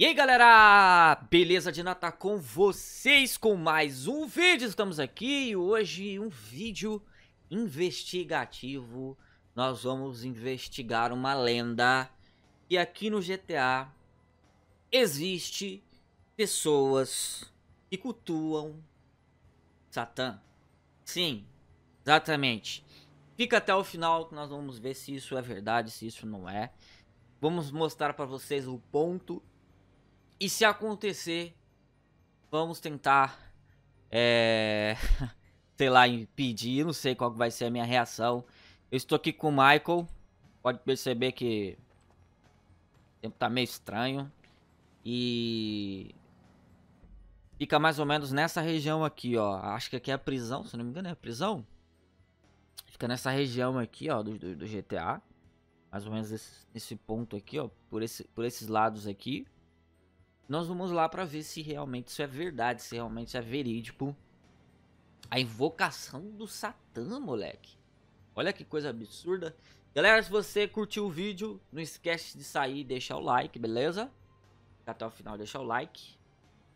E aí galera, beleza de Natal com vocês com mais um vídeo, estamos aqui e hoje um vídeo investigativo, nós vamos investigar uma lenda e aqui no GTA existe pessoas que cultuam Satã, sim, exatamente, fica até o final que nós vamos ver se isso é verdade, se isso não é, vamos mostrar para vocês o ponto e se acontecer, vamos tentar, é, sei lá, impedir, não sei qual vai ser a minha reação. Eu estou aqui com o Michael, pode perceber que o tempo tá meio estranho. E fica mais ou menos nessa região aqui, ó. Acho que aqui é a prisão, se não me engano é a prisão. Fica nessa região aqui, ó, do, do, do GTA. Mais ou menos esse, nesse ponto aqui, ó, por, esse, por esses lados aqui. Nós vamos lá para ver se realmente isso é verdade, se realmente isso é verídico. A invocação do Satã, moleque. Olha que coisa absurda. Galera, se você curtiu o vídeo, não esquece de sair e deixar o like, beleza? Até o final deixar o like.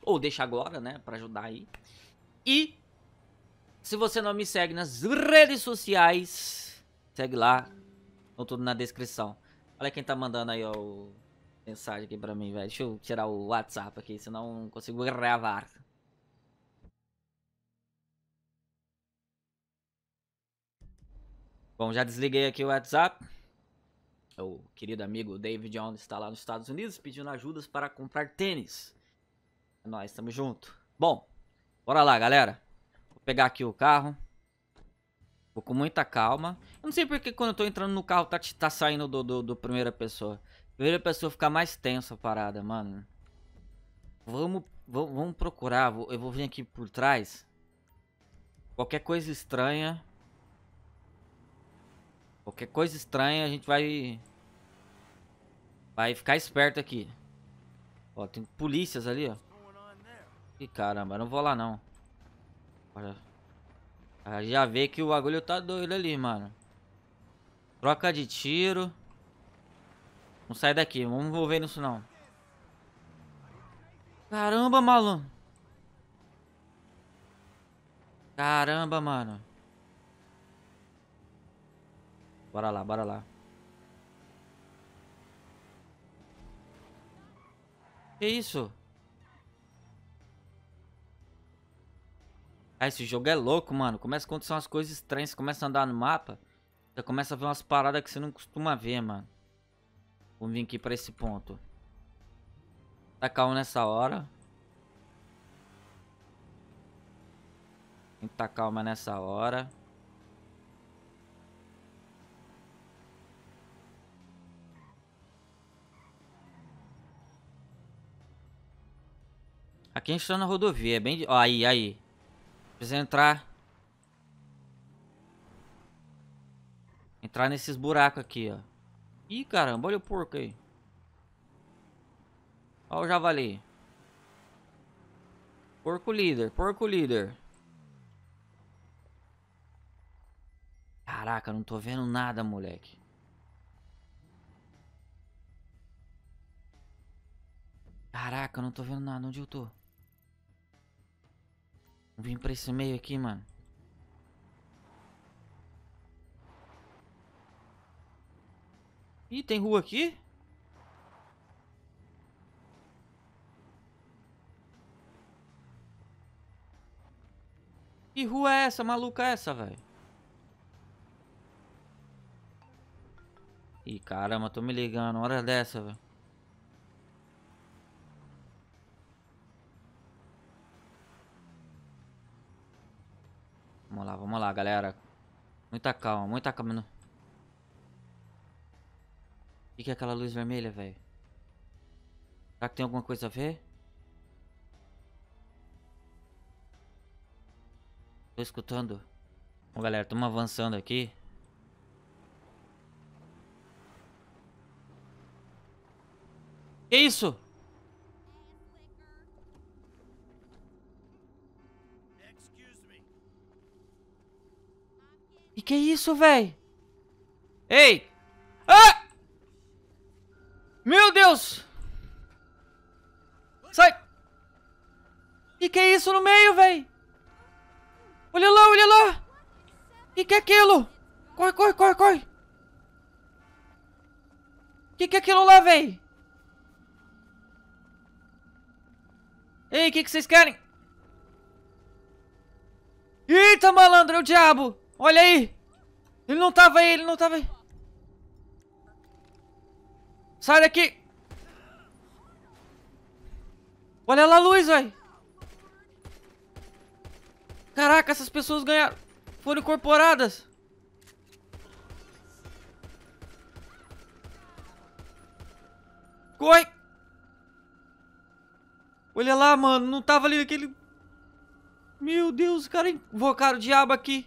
Ou deixa agora, né? Pra ajudar aí. E se você não me segue nas redes sociais, segue lá. Estão tudo na descrição. Olha quem tá mandando aí, ó. O mensagem aqui pra mim, velho. Deixa eu tirar o WhatsApp aqui, senão não consigo gravar. Bom, já desliguei aqui o WhatsApp. O querido amigo David Jones está lá nos Estados Unidos pedindo ajudas para comprar tênis. É Nós estamos junto. Bom, bora lá, galera. Vou pegar aqui o carro. Vou com muita calma. Eu não sei porque quando eu tô entrando no carro tá, tá saindo do, do, do primeira pessoa. Primeira pessoa fica mais tensa a parada, mano. Vamos, vamos, vamos procurar. Vou, eu vou vir aqui por trás. Qualquer coisa estranha. Qualquer coisa estranha a gente vai... Vai ficar esperto aqui. Ó, tem polícias ali, ó. Ih, caramba, eu não vou lá não. Olha já vê que o bagulho tá doido ali, mano. Troca de tiro. Não sai daqui, vamos envolver nisso não. Caramba, maluco. Caramba, mano. Bora lá, bora lá. Que isso? Ah, esse jogo é louco, mano. Começa a acontecer umas coisas estranhas. Você começa a andar no mapa. Você começa a ver umas paradas que você não costuma ver, mano. Vamos vir aqui pra esse ponto. Tá calmo nessa hora. tá calma nessa hora. Aqui a gente tá na rodovia, é bem... Ó, aí, aí. Precisa entrar. Entrar nesses buracos aqui, ó. Ih, caramba, olha o porco aí. Olha o javali. Porco líder, porco líder. Caraca, não tô vendo nada, moleque. Caraca, não tô vendo nada. Onde eu tô? Vim pra esse meio aqui, mano. Ih, tem rua aqui? Que rua é essa, maluca é essa, velho? Ih, caramba, tô me ligando. Hora dessa, velho. Vamos lá, galera. Muita calma, muita calma. O que, que é aquela luz vermelha, velho? Será que tem alguma coisa a ver? Tô escutando. Bom, galera, estamos avançando aqui. Que isso? Que isso, velho? Ei! Ah! Meu Deus! Sai! E que é isso no meio, velho? Olha lá, olha lá! Que que é aquilo? Corre, corre, corre, corre! Que que é aquilo lá, velho? Ei, que que vocês querem? Eita, malandro, é o diabo! Olha aí! Ele não tava aí, ele não tava aí. Sai daqui! Olha lá a luz, velho. Caraca, essas pessoas ganharam... Foram incorporadas. Corre! Olha lá, mano. Não tava ali aquele... Meu Deus, cara invocaram o diabo aqui.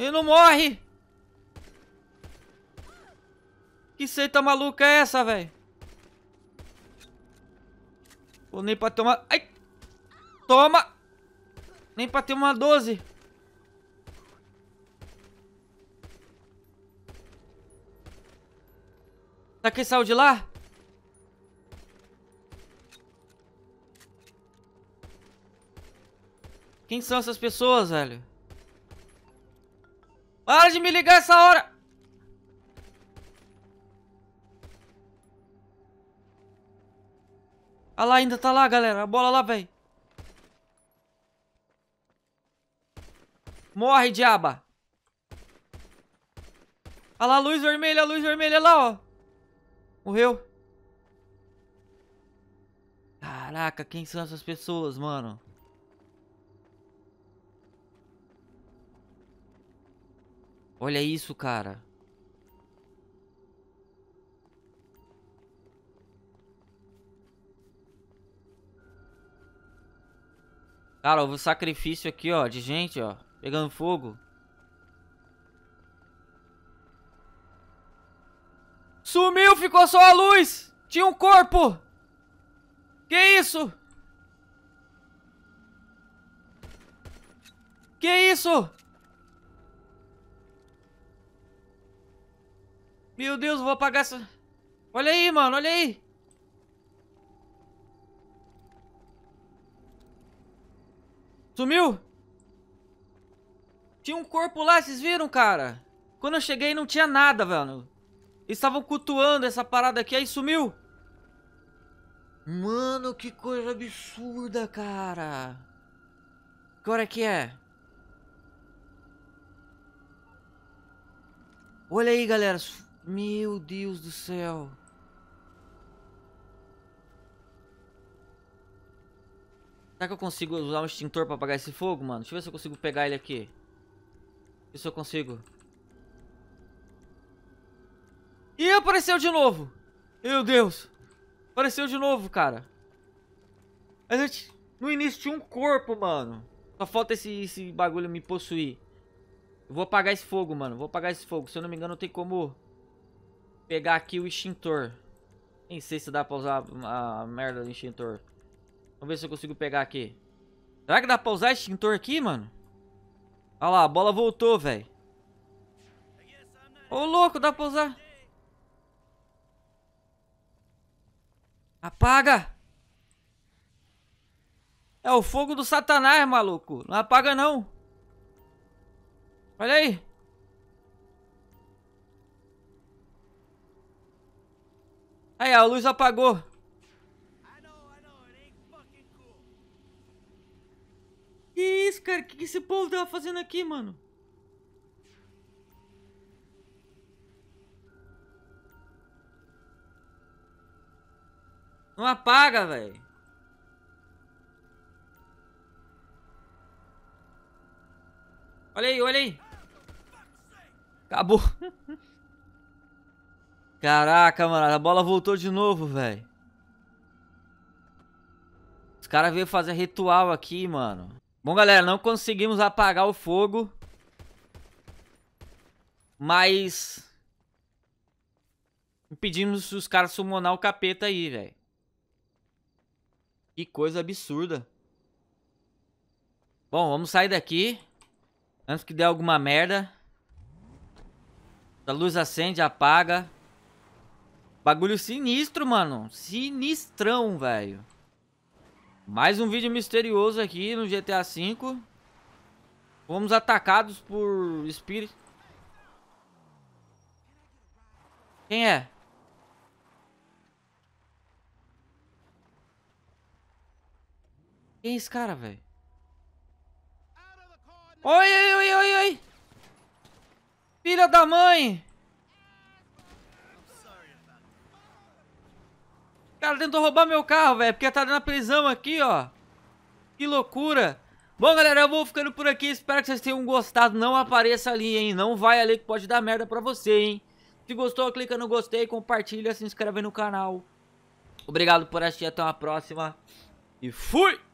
Ele não morre! Que seita maluca é essa, velho? Pô, nem pra uma, Ai! Toma! Nem pra ter uma 12. Tá quem saiu de lá? Quem são essas pessoas, velho? Para de me ligar essa hora! Olha lá, ainda tá lá, galera. A bola lá, velho. Morre, diaba. Olha lá, luz vermelha, luz vermelha lá, ó. Morreu. Caraca, quem são essas pessoas, mano? Olha isso, cara. Cara, o sacrifício aqui, ó, de gente, ó, pegando fogo. Sumiu, ficou só a luz. Tinha um corpo. Que isso? Que isso? Meu Deus, eu vou apagar essa... Olha aí, mano, olha aí. Sumiu? Tinha um corpo lá, vocês viram, cara? Quando eu cheguei não tinha nada, velho. Eles estavam cultuando essa parada aqui, aí sumiu. Mano, que coisa absurda, cara. Que hora que é? Olha aí, galera. Meu Deus do céu. Será que eu consigo usar um extintor pra apagar esse fogo, mano? Deixa eu ver se eu consigo pegar ele aqui. Deixa eu ver se eu consigo. E apareceu de novo. Meu Deus. Apareceu de novo, cara. A gente... No início tinha um corpo, mano. Só falta esse, esse bagulho me possuir. Eu vou apagar esse fogo, mano. Vou apagar esse fogo. Se eu não me engano, tem como pegar aqui o extintor. Nem sei se dá pra usar a merda do extintor. Vamos ver se eu consigo pegar aqui. Será que dá pra usar extintor aqui, mano? Olha lá, a bola voltou, velho. Ô, louco, dá pra usar. Apaga! É o fogo do satanás, maluco. Não apaga, não. Olha aí. Aí, a luz apagou. Que isso, cara? que, que esse povo tava fazendo aqui, mano? Não apaga, velho. Olha aí, olha aí. Acabou. Caraca, mano, a bola voltou de novo, velho. Os caras veio fazer ritual aqui, mano. Bom, galera, não conseguimos apagar o fogo. Mas... Impedimos os caras summonar o capeta aí, velho. Que coisa absurda. Bom, vamos sair daqui. Antes que dê alguma merda. A luz acende, apaga. Bagulho sinistro, mano. Sinistrão, velho. Mais um vídeo misterioso aqui no GTA V. Fomos atacados por espírito. Quem é? Quem é esse cara, velho? Oi, oi, oi, oi, oi! Filha da mãe! cara tentou roubar meu carro, velho, porque tá na prisão aqui, ó. Que loucura. Bom, galera, eu vou ficando por aqui. Espero que vocês tenham gostado. Não apareça ali, hein? Não vai ali que pode dar merda pra você, hein? Se gostou, clica no gostei, compartilha, se inscreve no canal. Obrigado por assistir. Até uma próxima. E fui!